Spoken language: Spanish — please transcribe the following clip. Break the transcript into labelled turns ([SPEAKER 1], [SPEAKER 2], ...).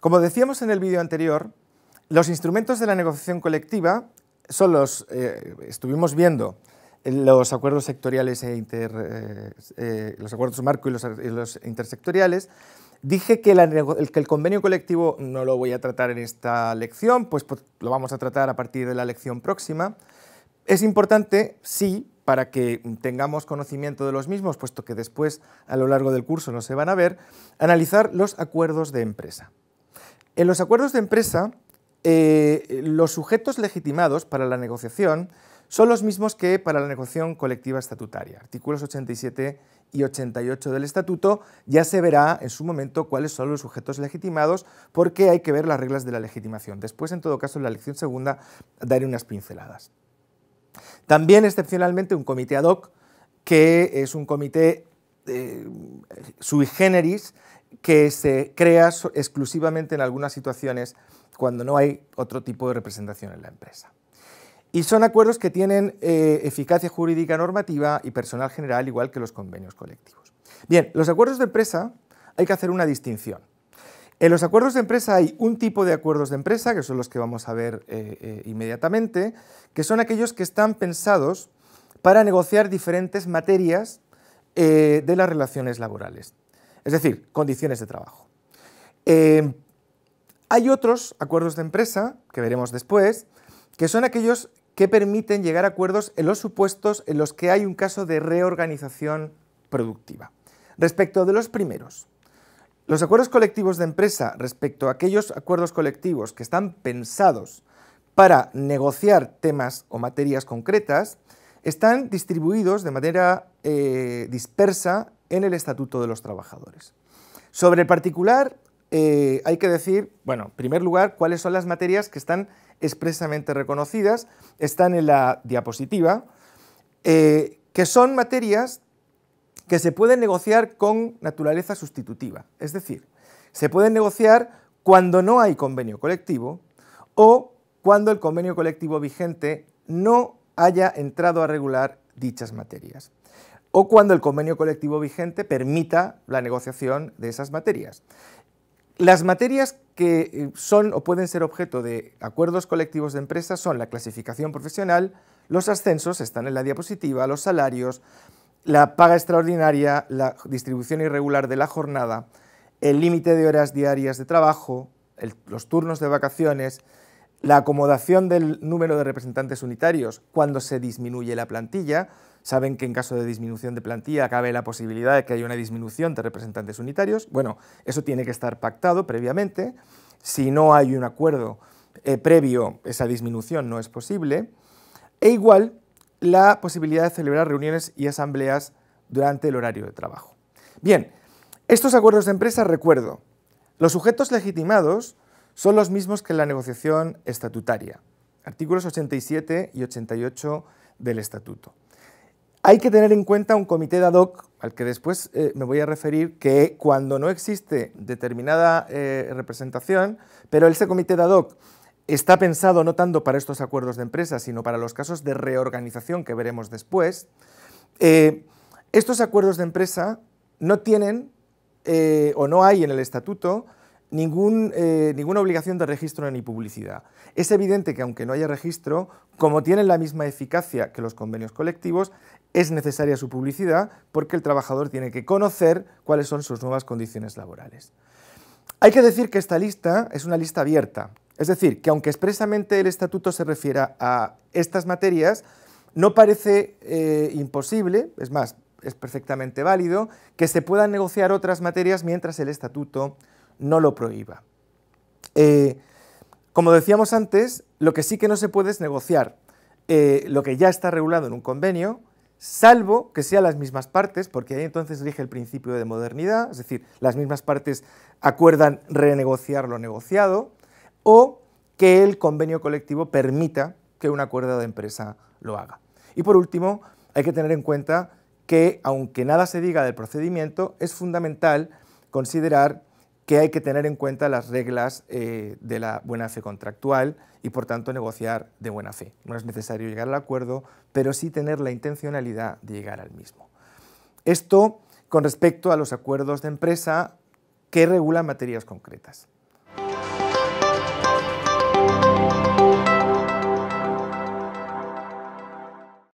[SPEAKER 1] Como decíamos en el vídeo anterior, los instrumentos de la negociación colectiva son los, eh, estuvimos viendo, eh, los acuerdos sectoriales e eh, los acuerdos marco y los, intersectoriales, Dije que, que, el convenio colectivo no lo voy a tratar en esta lección, pues, pues, lo vamos a tratar a partir de la lección próxima. Es importante, sí, para que tengamos conocimiento de los mismos, puesto que después a lo largo del curso no se van a ver, analizar los acuerdos de empresa. En los acuerdos de empresa, eh, los sujetos legitimados para la negociación son los mismos que para la negociación colectiva estatutaria. Artículos 87 y 88 del Estatuto, ya se verá en su momento cuáles son los sujetos legitimados, porque hay que ver las reglas de la legitimación. Después, en todo caso, en la lección segunda daré unas pinceladas. También, excepcionalmente, un comité ad hoc, que es un comité sui generis que se crea exclusivamente en algunas situaciones cuando no hay otro tipo de representación en la empresa. Y son acuerdos que tienen eh, eficacia jurídica normativa y personal general, igual que los convenios colectivos. Bien, los acuerdos de empresa hay que hacer una distinción. En los acuerdos de empresa hay un tipo de acuerdos de empresa, que son los que vamos a ver eh, eh, inmediatamente, que son aquellos que están pensados para negociar diferentes materias eh, de las relaciones laborales, es decir, condiciones de trabajo. Eh, hay otros acuerdos de empresa, que veremos después, que son aquellos que permiten llegar a acuerdos en los supuestos en los que hay un caso de reorganización productiva. Respecto de los primeros, los acuerdos colectivos de empresa respecto a aquellos acuerdos colectivos que están pensados para negociar temas o materias concretas, están distribuidos de manera eh, dispersa en el Estatuto de los Trabajadores. Sobre el particular, eh, hay que decir, bueno, en primer lugar, cuáles son las materias que están expresamente reconocidas, están en la diapositiva, eh, que son materias que se pueden negociar con naturaleza sustitutiva, es decir, se pueden negociar cuando no hay convenio colectivo o cuando el convenio colectivo vigente no haya entrado a regular dichas materias o cuando el convenio colectivo vigente permita la negociación de esas materias. Las materias que eh, son o pueden ser objeto de acuerdos colectivos de empresas son la clasificación profesional, los ascensos, están en la diapositiva, los salarios, la paga extraordinaria, la distribución irregular de la jornada, el límite de horas diarias de trabajo, los turnos de vacaciones, la acomodación del número de representantes unitarios cuando se disminuye la plantilla. Saben que en caso de disminución de plantilla cabe la posibilidad de que haya una disminución de representantes unitarios. Bueno, eso tiene que estar pactado previamente. Si no hay un acuerdo eh, previo, esa disminución no es posible. E igual, la posibilidad de celebrar reuniones y asambleas durante el horario de trabajo. Bien, estos acuerdos de empresa, recuerdo, los sujetos legitimados son los mismos que en la negociación estatutaria, artículos 87 y 88 del Estatuto. Hay que tener en cuenta un comité de ad hoc, al que después eh, me voy a referir, que cuando no existe determinada eh, representación, pero ese comité de ad hoc está pensado no tanto para estos acuerdos de empresa, sino para los casos de reorganización que veremos después, eh, estos acuerdos de empresa no tienen o no hay en el estatuto ningún, eh, ninguna obligación de registro ni publicidad. Es evidente que aunque no haya registro, como tienen la misma eficacia que los convenios colectivos, es necesaria su publicidad porque el trabajador tiene que conocer cuáles son sus nuevas condiciones laborales. Hay que decir que esta lista es una lista abierta, es decir, que aunque expresamente el estatuto se refiera a estas materias, no parece eh, imposible, es más, es perfectamente válido, que se puedan negociar otras materias mientras el estatuto no lo prohíba. Eh, como decíamos antes, lo que sí que no se puede es negociar eh, lo que ya está regulado en un convenio, salvo que sean las mismas partes, porque ahí entonces rige el principio de modernidad, es decir, las mismas partes acuerdan renegociar lo negociado, o que el convenio colectivo permita que un acuerdo de empresa lo haga. Y por último, hay que tener en cuenta que, aunque nada se diga del procedimiento, es fundamental considerar que hay que tener en cuenta las reglas eh, de la buena fe contractual y por tanto negociar de buena fe. No es necesario llegar al acuerdo, pero sí tener la intencionalidad de llegar al mismo. Esto con respecto a los acuerdos de empresa que regulan materias concretas.